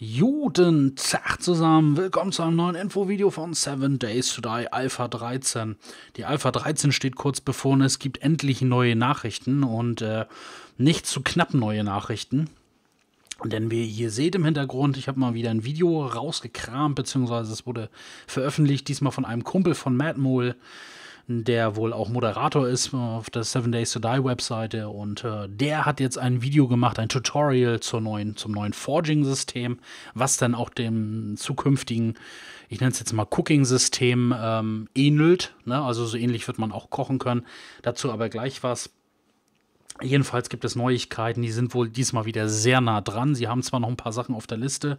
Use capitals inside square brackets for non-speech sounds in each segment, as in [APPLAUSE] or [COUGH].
Juden, zack zusammen, willkommen zu einem neuen Infovideo von 7 Days to Die Alpha 13. Die Alpha 13 steht kurz bevor und es gibt endlich neue Nachrichten und äh, nicht zu knapp neue Nachrichten. Denn wie ihr hier seht im Hintergrund, ich habe mal wieder ein Video rausgekramt, beziehungsweise es wurde veröffentlicht, diesmal von einem Kumpel von Madmole der wohl auch Moderator ist äh, auf der Seven Days to Die Webseite und äh, der hat jetzt ein Video gemacht, ein Tutorial zur neuen, zum neuen Forging-System, was dann auch dem zukünftigen, ich nenne es jetzt mal Cooking-System ähm, ähnelt. Ne? Also so ähnlich wird man auch kochen können. Dazu aber gleich was. Jedenfalls gibt es Neuigkeiten, die sind wohl diesmal wieder sehr nah dran. Sie haben zwar noch ein paar Sachen auf der Liste,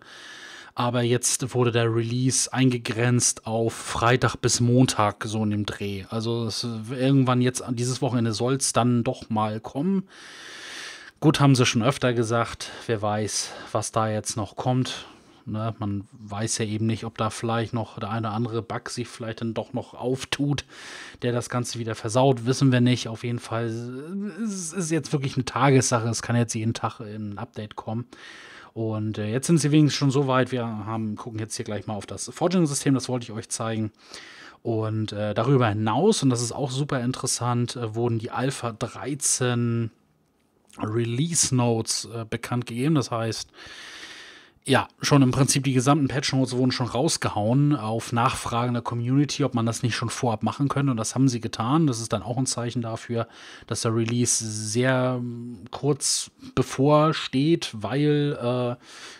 aber jetzt wurde der Release eingegrenzt auf Freitag bis Montag, so in dem Dreh. Also es, irgendwann jetzt, dieses Wochenende soll es dann doch mal kommen. Gut, haben sie schon öfter gesagt, wer weiß, was da jetzt noch kommt. Ne, man weiß ja eben nicht, ob da vielleicht noch der eine oder andere Bug sich vielleicht dann doch noch auftut, der das Ganze wieder versaut, wissen wir nicht. Auf jeden Fall es ist jetzt wirklich eine Tagessache. Es kann jetzt jeden Tag ein Update kommen. Und äh, jetzt sind sie wenigstens schon so weit. Wir haben, gucken jetzt hier gleich mal auf das Forging-System, das wollte ich euch zeigen. Und äh, darüber hinaus, und das ist auch super interessant, äh, wurden die Alpha 13 Release Notes äh, bekannt gegeben. Das heißt, ja, schon im Prinzip die gesamten Patch Notes wurden schon rausgehauen auf Nachfragen der Community, ob man das nicht schon vorab machen könnte. Und das haben sie getan. Das ist dann auch ein Zeichen dafür, dass der Release sehr ähm, kurz bevorsteht, weil, äh,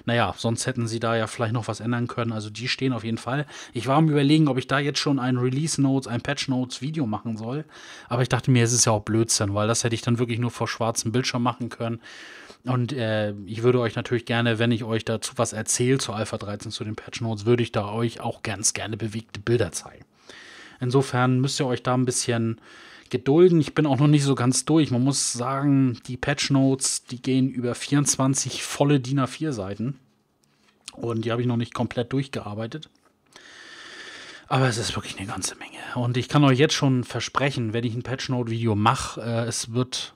naja, sonst hätten sie da ja vielleicht noch was ändern können. Also die stehen auf jeden Fall. Ich war am Überlegen, ob ich da jetzt schon ein Release Notes, ein Patch Notes Video machen soll. Aber ich dachte mir, es ist ja auch Blödsinn, weil das hätte ich dann wirklich nur vor schwarzem Bildschirm machen können. Und äh, ich würde euch natürlich gerne, wenn ich euch dazu was erzähle, zu Alpha 13, zu den Patch Notes, würde ich da euch auch ganz gerne bewegte Bilder zeigen. Insofern müsst ihr euch da ein bisschen gedulden. Ich bin auch noch nicht so ganz durch. Man muss sagen, die Patch Notes, die gehen über 24 volle DIN A4 Seiten. Und die habe ich noch nicht komplett durchgearbeitet. Aber es ist wirklich eine ganze Menge. Und ich kann euch jetzt schon versprechen, wenn ich ein Patch Note Video mache, äh, es wird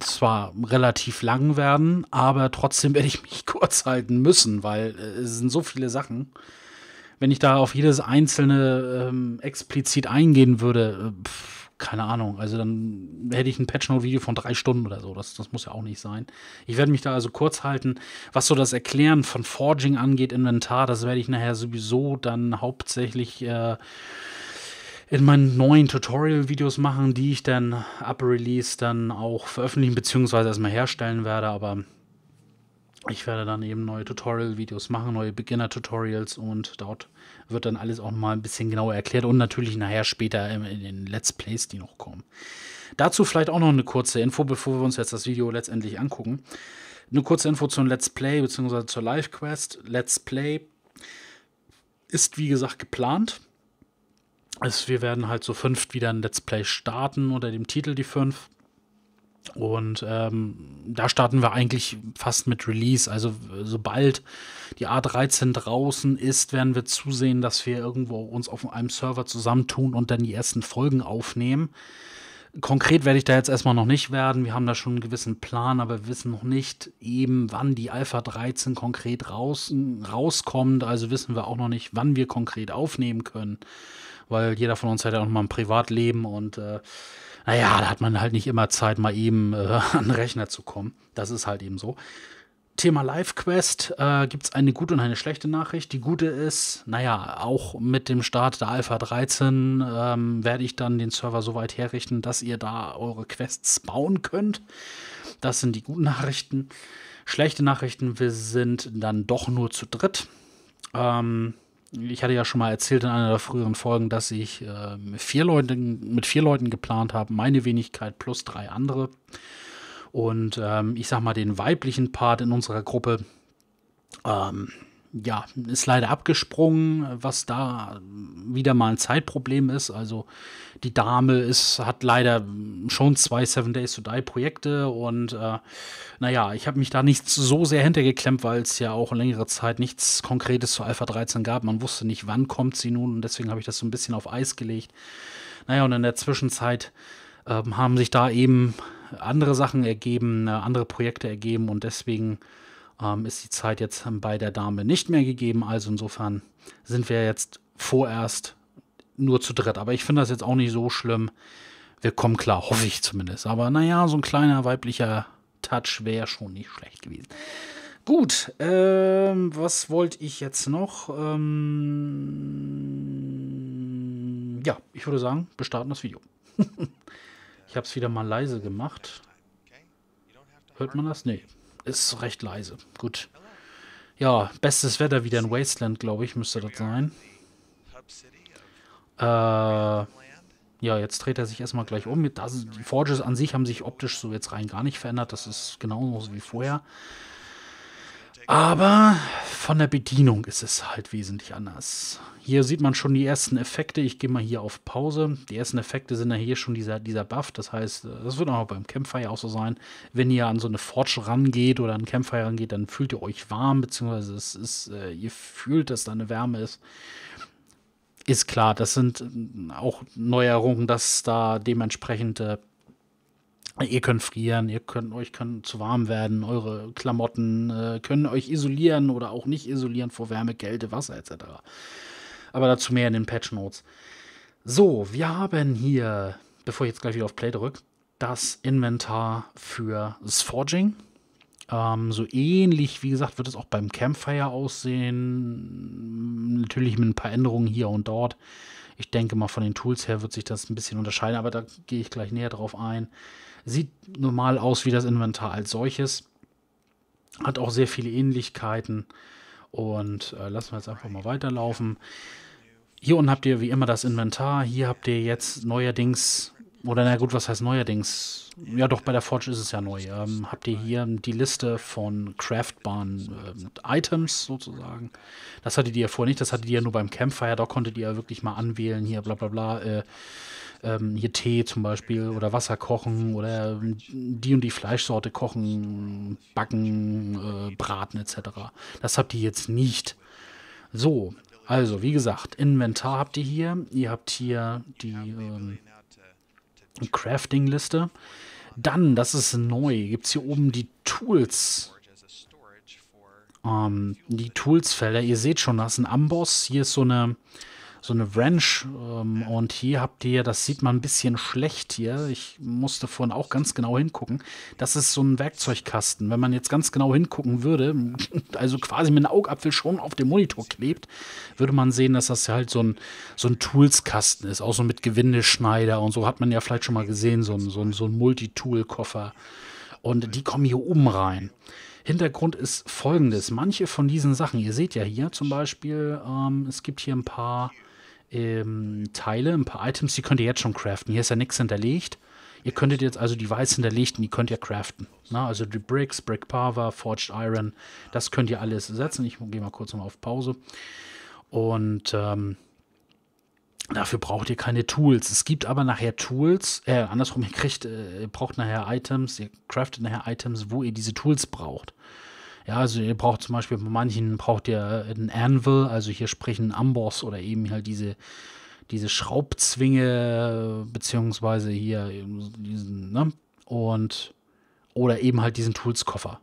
zwar relativ lang werden, aber trotzdem [LAUGHS] werde ich mich kurz halten müssen, weil äh, es sind so viele Sachen. Wenn ich da auf jedes einzelne ähm, explizit eingehen würde, äh, pff, keine Ahnung, also dann hätte ich ein Patch-Note-Video von drei Stunden oder so. Das, das muss ja auch nicht sein. Ich werde mich da also kurz halten. Was so das Erklären von Forging angeht, Inventar, das werde ich nachher sowieso dann hauptsächlich äh, in meinen neuen Tutorial-Videos machen, die ich dann ab Release dann auch veröffentlichen bzw. erstmal herstellen werde, aber ich werde dann eben neue Tutorial-Videos machen, neue Beginner-Tutorials und dort wird dann alles auch mal ein bisschen genauer erklärt und natürlich nachher später in den Let's Plays, die noch kommen. Dazu vielleicht auch noch eine kurze Info, bevor wir uns jetzt das Video letztendlich angucken. Eine kurze Info zum Let's Play bzw. zur Live Quest. Let's Play ist wie gesagt geplant ist, also wir werden halt so fünft wieder ein Let's Play starten unter dem Titel Die Fünf. Und ähm, da starten wir eigentlich fast mit Release. Also sobald die A13 draußen ist, werden wir zusehen, dass wir irgendwo uns auf einem Server zusammentun und dann die ersten Folgen aufnehmen. Konkret werde ich da jetzt erstmal noch nicht werden. Wir haben da schon einen gewissen Plan, aber wir wissen noch nicht eben, wann die Alpha 13 konkret raus, rauskommt. Also wissen wir auch noch nicht, wann wir konkret aufnehmen können weil jeder von uns hat ja auch mal ein Privatleben und äh, naja, da hat man halt nicht immer Zeit, mal eben äh, [LAUGHS] an den Rechner zu kommen. Das ist halt eben so. Thema Live Quest äh, gibt es eine gute und eine schlechte Nachricht. Die gute ist, naja, auch mit dem Start der Alpha 13 ähm, werde ich dann den Server so weit herrichten, dass ihr da eure Quests bauen könnt. Das sind die guten Nachrichten. Schlechte Nachrichten, wir sind dann doch nur zu dritt. Ähm, ich hatte ja schon mal erzählt in einer der früheren Folgen, dass ich äh, mit, vier Leuten, mit vier Leuten geplant habe, meine Wenigkeit plus drei andere. Und ähm, ich sag mal, den weiblichen Part in unserer Gruppe, ähm, ja, ist leider abgesprungen, was da wieder mal ein Zeitproblem ist. Also die Dame ist, hat leider schon zwei Seven Days to Die Projekte und äh, naja, ich habe mich da nicht so sehr hintergeklemmt, weil es ja auch längere Zeit nichts Konkretes zu Alpha 13 gab. Man wusste nicht, wann kommt sie nun und deswegen habe ich das so ein bisschen auf Eis gelegt. Naja, und in der Zwischenzeit äh, haben sich da eben andere Sachen ergeben, äh, andere Projekte ergeben und deswegen ähm, ist die Zeit jetzt bei der Dame nicht mehr gegeben. Also insofern sind wir jetzt vorerst nur zu dritt. Aber ich finde das jetzt auch nicht so schlimm. Wir kommen klar, hoffe ich zumindest. Aber naja, so ein kleiner weiblicher Touch wäre schon nicht schlecht gewesen. Gut, ähm, was wollte ich jetzt noch? Ähm, ja, ich würde sagen, wir starten das Video. [LAUGHS] ich habe es wieder mal leise gemacht. Hört man das? Nee ist recht leise. Gut. Ja, bestes Wetter wieder in Wasteland, glaube ich, müsste das sein. Äh, ja, jetzt dreht er sich erstmal gleich um. Das, die Forges an sich haben sich optisch so jetzt rein gar nicht verändert. Das ist genauso wie vorher. Aber von der Bedienung ist es halt wesentlich anders. Hier sieht man schon die ersten Effekte. Ich gehe mal hier auf Pause. Die ersten Effekte sind ja hier schon dieser, dieser Buff. Das heißt, das wird auch beim Campfire auch so sein. Wenn ihr an so eine Forge rangeht oder an Campfire rangeht, dann fühlt ihr euch warm, beziehungsweise es ist, äh, ihr fühlt, dass da eine Wärme ist ist klar, das sind ähm, auch Neuerungen, dass da dementsprechend äh, Ihr könnt frieren, ihr könnt euch können zu warm werden, eure Klamotten äh, können euch isolieren oder auch nicht isolieren vor Wärme, Kälte, Wasser etc. Aber dazu mehr in den Patch Notes. So, wir haben hier, bevor ich jetzt gleich wieder auf Play drücke, das Inventar für das Forging. Ähm, so ähnlich, wie gesagt, wird es auch beim Campfire aussehen. Natürlich mit ein paar Änderungen hier und dort. Ich denke mal, von den Tools her wird sich das ein bisschen unterscheiden, aber da gehe ich gleich näher drauf ein. Sieht normal aus wie das Inventar als solches. Hat auch sehr viele Ähnlichkeiten. Und äh, lassen wir jetzt einfach mal weiterlaufen. Hier unten habt ihr wie immer das Inventar. Hier habt ihr jetzt neuerdings oder na gut, was heißt neuerdings? Ja, doch, bei der Forge ist es ja neu. Ähm, habt ihr hier die Liste von craftbaren äh, Items sozusagen? Das hattet ihr ja vorher nicht, das hattet ihr ja nur beim Campfire. Da konntet ihr ja wirklich mal anwählen, hier bla bla bla. Äh, ähm, hier Tee zum Beispiel oder Wasser kochen oder die und die Fleischsorte kochen, backen, äh, braten etc. Das habt ihr jetzt nicht. So, also wie gesagt, Inventar habt ihr hier. Ihr habt hier die. Ähm, Crafting-Liste. Dann, das ist neu, gibt es hier oben die Tools. Ähm, die Tools-Felder. Ihr seht schon, das ist ein Amboss. Hier ist so eine so eine Wrench. Ähm, und hier habt ihr, das sieht man ein bisschen schlecht hier. Ich musste vorhin auch ganz genau hingucken. Das ist so ein Werkzeugkasten. Wenn man jetzt ganz genau hingucken würde, [LAUGHS] also quasi mit einem Augapfel schon auf dem Monitor klebt, würde man sehen, dass das halt so ein, so ein Toolskasten ist. Auch so mit Gewindeschneider und so hat man ja vielleicht schon mal gesehen, so ein, so ein, so ein Multitool-Koffer. Und die kommen hier oben rein. Hintergrund ist folgendes. Manche von diesen Sachen, ihr seht ja hier zum Beispiel, ähm, es gibt hier ein paar ähm, Teile, ein paar Items, die könnt ihr jetzt schon craften. Hier ist ja nichts hinterlegt. Ihr könntet jetzt also die Weiß hinterlegten, die könnt ihr craften. Na, also die Bricks, Brick Power, Forged Iron, das könnt ihr alles setzen. Ich gehe mal kurz noch auf Pause. Und ähm, dafür braucht ihr keine Tools. Es gibt aber nachher Tools, äh, andersrum, ihr kriegt, äh, ihr braucht nachher Items, ihr craftet nachher Items, wo ihr diese Tools braucht. Ja, also ihr braucht zum Beispiel bei manchen braucht ihr einen Anvil, also hier sprechen Amboss oder eben halt diese, diese Schraubzwinge, beziehungsweise hier diesen, ne? Und oder eben halt diesen Toolskoffer.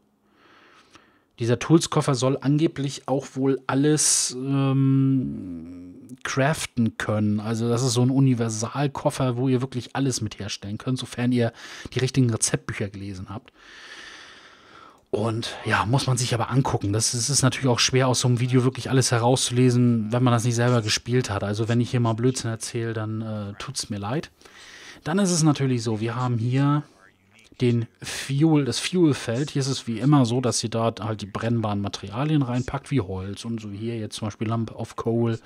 Dieser Toolskoffer soll angeblich auch wohl alles ähm, craften können. Also das ist so ein Universalkoffer, wo ihr wirklich alles mit herstellen könnt, sofern ihr die richtigen Rezeptbücher gelesen habt. Und ja, muss man sich aber angucken. Das ist, ist, natürlich auch schwer, aus so einem Video wirklich alles herauszulesen, wenn man das nicht selber gespielt hat. Also wenn ich hier mal Blödsinn erzähle, dann äh, tut's mir leid. Dann ist es natürlich so, wir haben hier den Fuel, das Fuelfeld. Hier ist es wie immer so, dass ihr da halt die brennbaren Materialien reinpackt, wie Holz und so hier jetzt zum Beispiel Lump of Coal.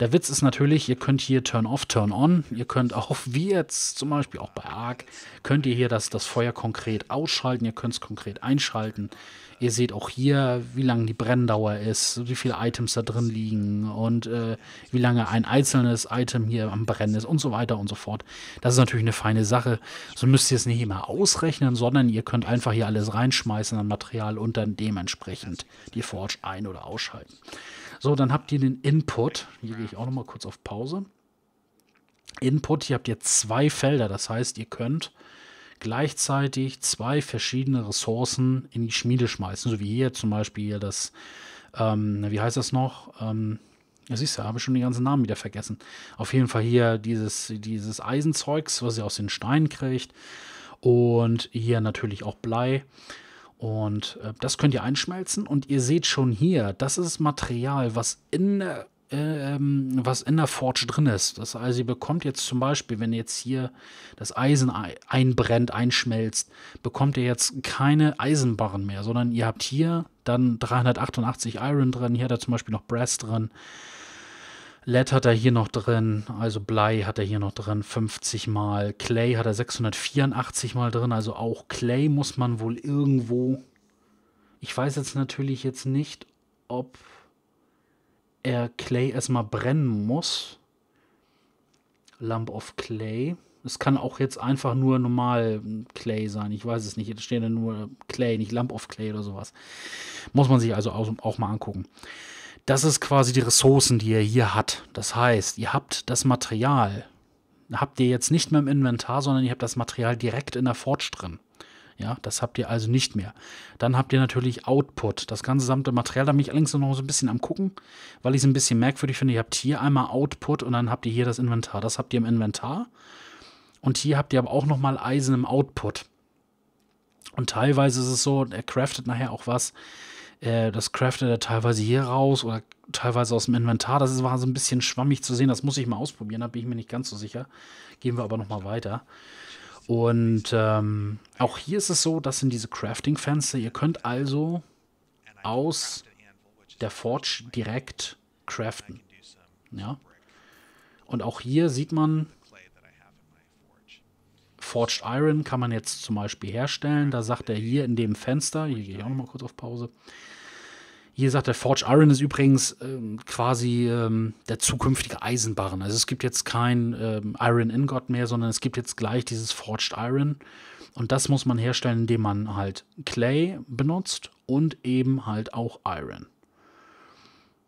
Der Witz ist natürlich, ihr könnt hier Turn Off, Turn On. Ihr könnt auch, wie jetzt zum Beispiel auch bei Ark, könnt ihr hier das, das Feuer konkret ausschalten. Ihr könnt es konkret einschalten. Ihr seht auch hier, wie lang die Brenndauer ist, wie viele Items da drin liegen und äh, wie lange ein einzelnes Item hier am Brennen ist und so weiter und so fort. Das ist natürlich eine feine Sache. So müsst ihr es nicht immer ausrechnen, sondern ihr könnt einfach hier alles reinschmeißen an Material und dann dementsprechend die Forge ein- oder ausschalten. So, dann habt ihr den Input. Hier gehe ich auch nochmal kurz auf Pause. Input, hier habt ihr zwei Felder. Das heißt, ihr könnt gleichzeitig zwei verschiedene Ressourcen in die Schmiede schmeißen, so wie hier zum Beispiel das, ähm, wie heißt das noch? Ähm, ja, siehst du, habe ich schon den ganzen Namen wieder vergessen. Auf jeden Fall hier dieses, dieses Eisenzeugs, was ihr aus den Steinen kriegt. Und hier natürlich auch Blei. Und äh, das könnt ihr einschmelzen. Und ihr seht schon hier, das ist Material, was in der äh, ähm, was in der Forge drin ist. Das heißt, ihr bekommt jetzt zum Beispiel, wenn jetzt hier das Eisen einbrennt, einschmelzt, bekommt ihr jetzt keine Eisenbarren mehr, sondern ihr habt hier dann 388 Iron drin, hier hat er zum Beispiel noch Brass drin. Lead hat er hier noch drin, also Blei hat er hier noch drin, 50 mal. Clay hat er 684 mal drin, also auch Clay muss man wohl irgendwo. Ich weiß jetzt natürlich jetzt nicht, ob er Clay erstmal brennen muss. Lump of Clay. Es kann auch jetzt einfach nur normal Clay sein. Ich weiß es nicht. Jetzt stehen da nur Clay, nicht Lump of Clay oder sowas. Muss man sich also auch mal angucken. Das ist quasi die Ressourcen, die ihr hier hat. Das heißt, ihr habt das Material. Habt ihr jetzt nicht mehr im Inventar, sondern ihr habt das Material direkt in der Forge drin. Ja, das habt ihr also nicht mehr. Dann habt ihr natürlich Output. Das ganze gesamte Material, da bin ich allerdings noch so ein bisschen am gucken, weil ich es ein bisschen merkwürdig finde. Ihr habt hier einmal Output und dann habt ihr hier das Inventar. Das habt ihr im Inventar. Und hier habt ihr aber auch nochmal Eisen im Output. Und teilweise ist es so, er craftet nachher auch was. Äh, das craftet er teilweise hier raus oder teilweise aus dem Inventar. Das ist, war so ein bisschen schwammig zu sehen. Das muss ich mal ausprobieren, da bin ich mir nicht ganz so sicher. Gehen wir aber nochmal weiter. Und ähm, auch hier ist es so, das sind diese Crafting-Fenster. Ihr könnt also aus der Forge direkt craften. Ja. Und auch hier sieht man, Forged Iron kann man jetzt zum Beispiel herstellen. Da sagt er hier in dem Fenster, hier gehe ich auch nochmal kurz auf Pause, hier sagt der Forge Iron ist übrigens ähm, quasi ähm, der zukünftige Eisenbarren. Also es gibt jetzt kein ähm, Iron Ingot mehr, sondern es gibt jetzt gleich dieses Forged Iron. Und das muss man herstellen, indem man halt Clay benutzt und eben halt auch Iron.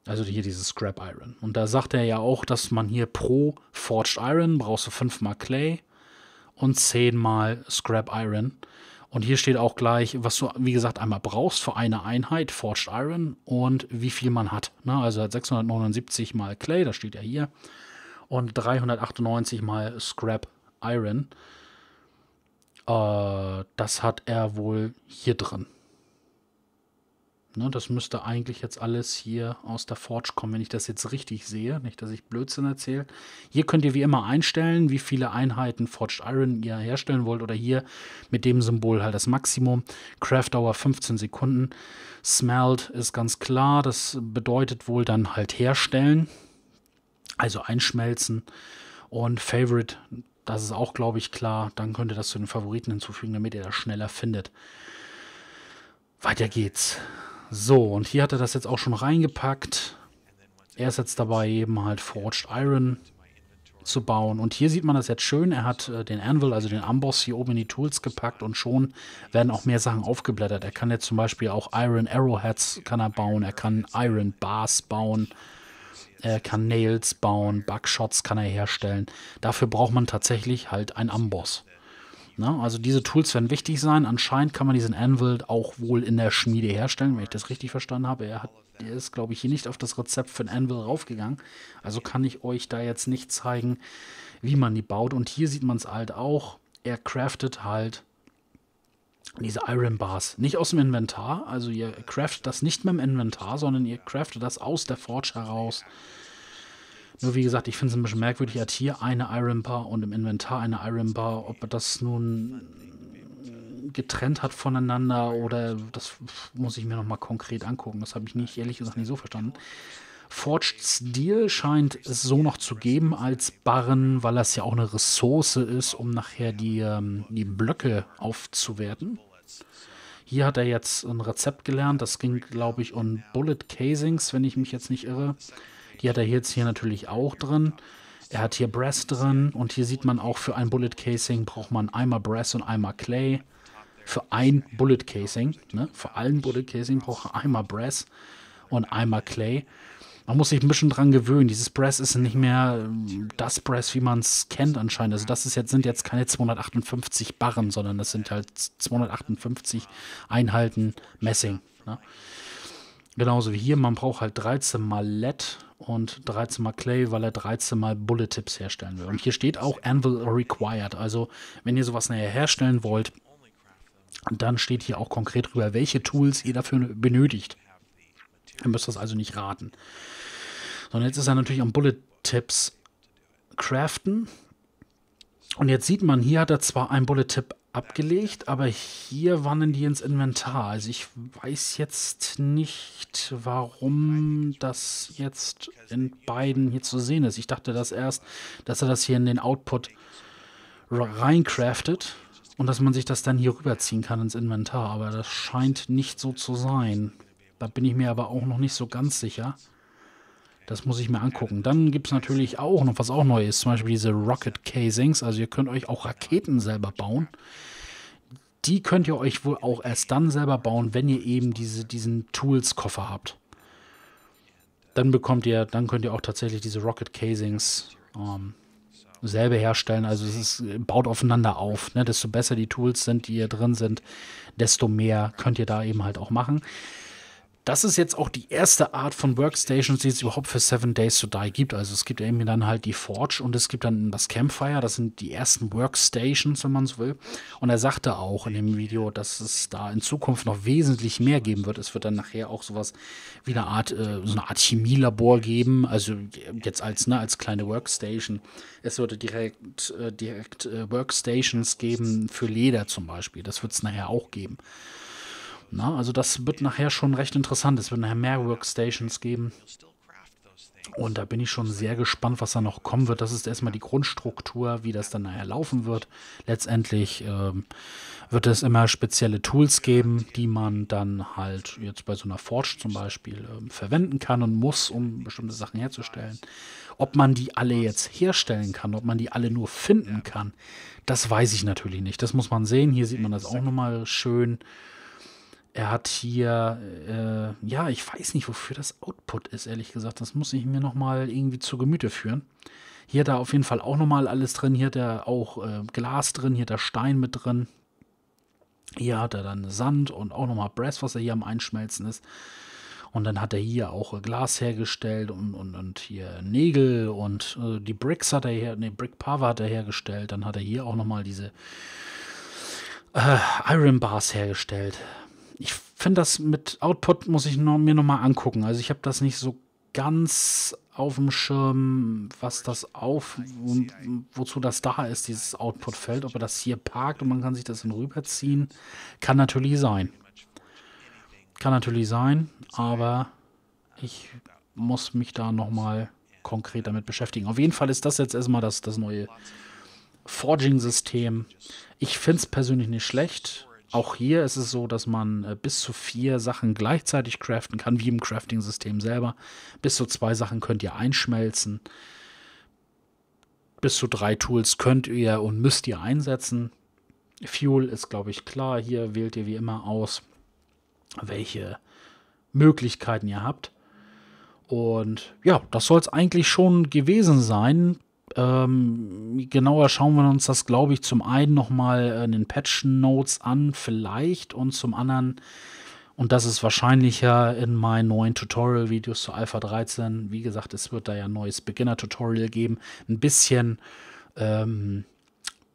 Also hier dieses Scrap Iron. Und da sagt er ja auch, dass man hier pro Forged Iron brauchst du fünfmal Clay und zehnmal Scrap Iron. Und hier steht auch gleich, was du, wie gesagt, einmal brauchst für eine Einheit, Forged Iron und wie viel man hat. Na, also 679 mal Clay, das steht ja hier, und 398 mal Scrap Iron. Äh, das hat er wohl hier drin. Ne, das müsste eigentlich jetzt alles hier aus der Forge kommen, wenn ich das jetzt richtig sehe. Nicht, dass ich Blödsinn erzähle. Hier könnt ihr wie immer einstellen, wie viele Einheiten Forged Iron ihr herstellen wollt. Oder hier mit dem Symbol halt das Maximum. Craft Craftdauer 15 Sekunden. Smelt ist ganz klar. Das bedeutet wohl dann halt herstellen. Also einschmelzen. Und Favorite, das ist auch, glaube ich, klar. Dann könnt ihr das zu den Favoriten hinzufügen, damit ihr das schneller findet. Weiter geht's. So, und hier hat er das jetzt auch schon reingepackt. Er ist jetzt dabei, eben halt Forged Iron zu bauen. Und hier sieht man das jetzt schön. Er hat äh, den Anvil, also den Amboss, hier oben in die Tools gepackt und schon werden auch mehr Sachen aufgeblättert. Er kann jetzt zum Beispiel auch Iron Arrowheads kann er bauen, er kann Iron Bars bauen, er kann Nails bauen, Bugshots kann er herstellen. Dafür braucht man tatsächlich halt einen Amboss. Ne? Also diese Tools werden wichtig sein. Anscheinend kann man diesen Anvil auch wohl in der Schmiede herstellen, wenn ich das richtig verstanden habe. Er, hat, er ist, glaube ich, hier nicht auf das Rezept für den Anvil raufgegangen. Also kann ich euch da jetzt nicht zeigen, wie man die baut. Und hier sieht man es halt auch. Er craftet halt diese Iron Bars nicht aus dem Inventar. Also ihr craftet das nicht mit dem Inventar, sondern ihr craftet das aus der Forge heraus. Nur also wie gesagt, ich finde es ein bisschen merkwürdig. Er hat hier eine Iron Bar und im Inventar eine Iron Bar. Ob er das nun getrennt hat voneinander oder das muss ich mir nochmal konkret angucken. Das habe ich nicht, ehrlich gesagt, nicht so verstanden. Forged Steel scheint es so noch zu geben als Barren, weil das ja auch eine Ressource ist, um nachher die, ähm, die Blöcke aufzuwerten. Hier hat er jetzt ein Rezept gelernt. Das ging, glaube ich, um Bullet Casings, wenn ich mich jetzt nicht irre. Die hat er jetzt hier natürlich auch drin. Er hat hier Brass drin und hier sieht man auch für ein Bullet Casing braucht man einmal Brass und einmal Clay. Für ein Bullet Casing, ne? für allen Bullet Casing braucht man einmal Brass und einmal Clay. Man muss sich ein bisschen dran gewöhnen. Dieses Brass ist nicht mehr ähm, das Brass, wie man es kennt anscheinend. Also das ist jetzt, sind jetzt keine 258 Barren, sondern das sind halt 258 Einheiten Messing. Ne? Genauso wie hier, man braucht halt 13 Mallet und 13 mal Clay, weil er 13 mal Bullet Tips herstellen will. Und hier steht auch Anvil Required. Also, wenn ihr sowas näher herstellen wollt, dann steht hier auch konkret drüber, welche Tools ihr dafür benötigt. Ihr müsst das also nicht raten. Sondern jetzt ist er natürlich am Bullet Tips craften. Und jetzt sieht man, hier hat er zwar einen Bullet Tip abgelegt, aber hier wandern die ins Inventar. Also ich weiß jetzt nicht, warum das jetzt in beiden hier zu sehen ist. Ich dachte das erst, dass er das hier in den Output reincraftet und dass man sich das dann hier rüberziehen kann ins Inventar. Aber das scheint nicht so zu sein. Da bin ich mir aber auch noch nicht so ganz sicher. Das muss ich mir angucken. Dann gibt es natürlich auch noch was auch Neues, zum Beispiel diese Rocket Casings. Also ihr könnt euch auch Raketen selber bauen. Die könnt ihr euch wohl auch erst dann selber bauen, wenn ihr eben diese, diesen Tools-Koffer habt. Dann bekommt ihr, dann könnt ihr auch tatsächlich diese Rocket Casings ähm, selber herstellen. Also es ist, baut aufeinander auf. Ne? Desto besser die Tools sind, die hier drin sind, desto mehr könnt ihr da eben halt auch machen das ist jetzt auch die erste Art von Workstations, die es überhaupt für Seven Days to Die gibt. Also es gibt eben dann halt die Forge und es gibt dann das Campfire. Das sind die ersten Workstations, wenn man so will. Und er sagte auch in dem Video, dass es da in Zukunft noch wesentlich mehr geben wird. Es wird dann nachher auch sowas wie eine Art, äh, so eine Art Chemielabor geben. Also jetzt als, ne, als kleine Workstation. Es würde direkt, äh, direkt äh, Workstations geben für Leder zum Beispiel. Das wird es nachher auch geben. Na, also das wird nachher schon recht interessant. Es wird nachher mehr Workstations geben. Und da bin ich schon sehr gespannt, was da noch kommen wird. Das ist erstmal die Grundstruktur, wie das dann nachher laufen wird. Letztendlich ähm, wird es immer spezielle Tools geben, die man dann halt jetzt bei so einer Forge zum Beispiel ähm, verwenden kann und muss, um bestimmte Sachen herzustellen. Ob man die alle jetzt herstellen kann, ob man die alle nur finden kann, das weiß ich natürlich nicht. Das muss man sehen. Hier sieht man das auch nochmal schön. Er hat hier, äh, ja, ich weiß nicht, wofür das Output ist, ehrlich gesagt. Das muss ich mir nochmal irgendwie zu Gemüte führen. Hier hat er auf jeden Fall auch nochmal alles drin. Hier hat er auch äh, Glas drin, hier hat er Stein mit drin. Hier hat er dann Sand und auch nochmal Brass, was er hier am Einschmelzen ist. Und dann hat er hier auch äh, Glas hergestellt und, und, und hier Nägel und äh, die Bricks hat er her, nee, Brick Pava hat er hergestellt. Dann hat er hier auch nochmal diese äh, Iron Bars hergestellt ich finde das mit Output muss ich noch, mir nochmal angucken. Also ich habe das nicht so ganz auf dem Schirm, was das auf, wozu das da ist, dieses Output-Feld. Ob er das hier parkt und man kann sich das dann rüberziehen, kann natürlich sein. Kann natürlich sein, aber ich muss mich da nochmal konkret damit beschäftigen. Auf jeden Fall ist das jetzt erstmal das, das neue Forging-System. Ich finde es persönlich nicht schlecht. Auch hier ist es so, dass man äh, bis zu vier Sachen gleichzeitig craften kann, wie im Crafting-System selber. Bis zu zwei Sachen könnt ihr einschmelzen. Bis zu drei Tools könnt ihr und müsst ihr einsetzen. Fuel ist, glaube ich, klar. Hier wählt ihr wie immer aus, welche Möglichkeiten ihr habt. Und ja, das soll es eigentlich schon gewesen sein. Ähm, genauer schauen wir uns das, glaube ich, zum einen nochmal äh, in den Patch Notes an, vielleicht, und zum anderen, und das ist wahrscheinlicher in meinen neuen Tutorial-Videos zu Alpha 13. Wie gesagt, es wird da ja ein neues Beginner-Tutorial geben. Ein bisschen ähm,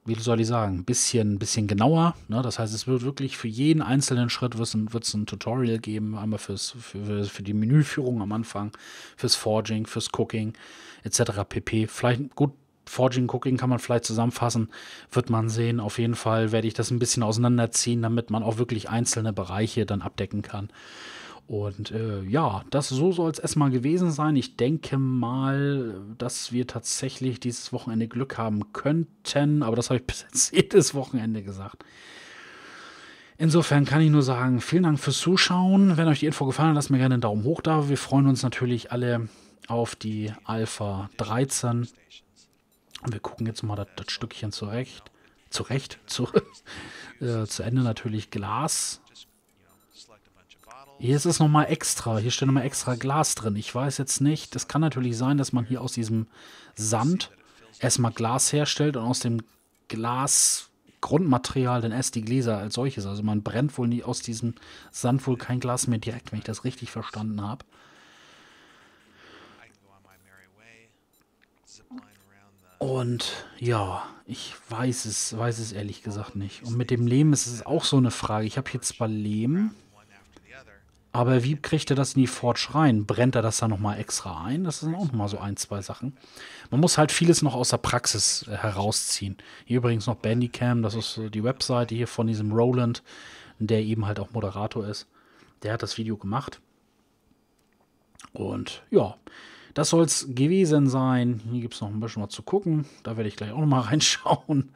wie soll ich sagen, ein bisschen, bisschen genauer. Ne? Das heißt, es wird wirklich für jeden einzelnen Schritt wird es ein, Tutorial geben, einmal fürs, für, für die Menüführung am Anfang, fürs Forging, fürs Cooking etc. pp. Vielleicht gut, Forging, Cooking kann man vielleicht zusammenfassen, wird man sehen. Auf jeden Fall werde ich das ein bisschen auseinanderziehen, damit man auch wirklich einzelne Bereiche dann abdecken kann. Und äh, ja, das so soll es erstmal gewesen sein. Ich denke mal, dass wir tatsächlich dieses Wochenende Glück haben könnten, aber das habe ich [LAUGHS] bis jetzt jedes Wochenende gesagt. Insofern kann ich nur sagen, vielen Dank fürs Zuschauen. Wenn euch die Info gefallen hat, lasst mir gerne einen Daumen hoch da. Wir freuen uns natürlich alle auf die Alpha 13. Und wir gucken jetzt mal das, das Stückchen zurecht. Zurecht, zu, [LAUGHS] äh, zu Ende natürlich Glas hier ist es nochmal extra. Hier steht nochmal extra Glas drin. Ich weiß jetzt nicht. Es kann natürlich sein, dass man hier aus diesem Sand erstmal Glas herstellt und aus dem Glasgrundmaterial dann erst die Gläser als solches. Also man brennt wohl nie aus diesem Sand wohl kein Glas mehr direkt, wenn ich das richtig verstanden habe. Und ja, ich weiß es, weiß es ehrlich gesagt nicht. Und mit dem Lehm ist es auch so eine Frage. Ich habe hier zwar Lehm, aber wie kriegt er das in die Forge rein? Brennt er das da nochmal extra ein? Das sind auch nochmal so ein, zwei Sachen. Man muss halt vieles noch aus der Praxis äh, herausziehen. Hier übrigens noch Bandicam, das ist die Webseite hier von diesem Roland, der eben halt auch Moderator ist. Der hat das Video gemacht. Und ja, das soll es gewesen sein. Hier gibt es noch ein bisschen was zu gucken. Da werde ich gleich auch nochmal [LAUGHS] reinschauen.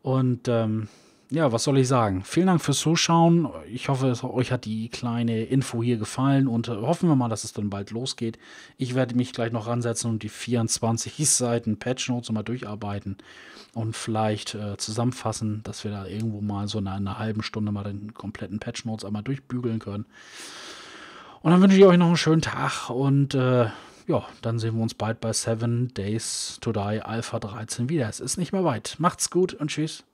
Und ähm, ja, was soll ich sagen? Vielen Dank fürs Zuschauen. Ich hoffe, euch hat die kleine Info hier gefallen und äh, hoffen wir mal, dass es dann bald losgeht. Ich werde mich gleich noch ransetzen und die 24 [LAUGHS] Seiten Patch Notes mal durcharbeiten und vielleicht äh, zusammenfassen, dass wir da irgendwo mal so in einer halben Stunde mal den kompletten Patch Notes einmal durchbügeln können. Und dann wünsche ich euch noch einen schönen Tag und äh, ja, dann sehen wir uns bald bei 7 Days to Die Alpha 13 wieder. Es ist nicht mehr weit. Macht's gut und tschüss.